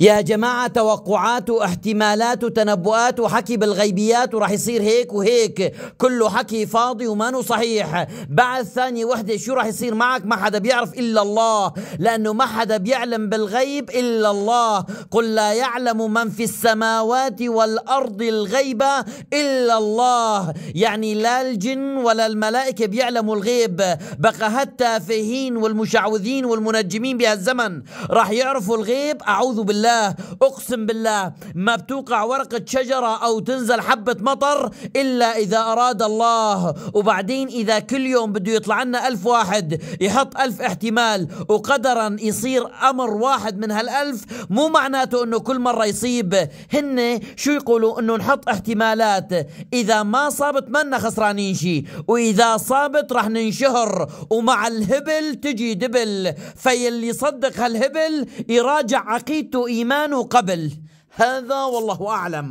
يا جماعة توقعات واحتمالات وتنبؤات وحكي بالغيبيات وراح يصير هيك وهيك كله حكي فاضي وما صحيح بعد ثانية وحدة شو راح يصير معك ما حدا بيعرف إلا الله لأنه ما حدا بيعلم بالغيب إلا الله قل لا يعلم من في السماوات والأرض الغيب إلا الله يعني لا الجن ولا الملائكة بيعلموا الغيب بقى حتى والمشعوذين والمنجمين بهالزمن راح يعرفوا الغيب أعوذ بالله بالله أقسم بالله ما بتوقع ورقة شجرة أو تنزل حبة مطر إلا إذا أراد الله وبعدين إذا كل يوم بده يطلع لنا ألف واحد يحط ألف احتمال وقدرا يصير أمر واحد من هالألف مو معناته أنه كل مرة يصيب هن شو يقولوا أنه نحط احتمالات إذا ما صابت منا خسرانين شي وإذا صابت رح ننشهر ومع الهبل تجي دبل فيلي يصدق هالهبل يراجع عقيدته إيمانه قبل هذا والله أعلم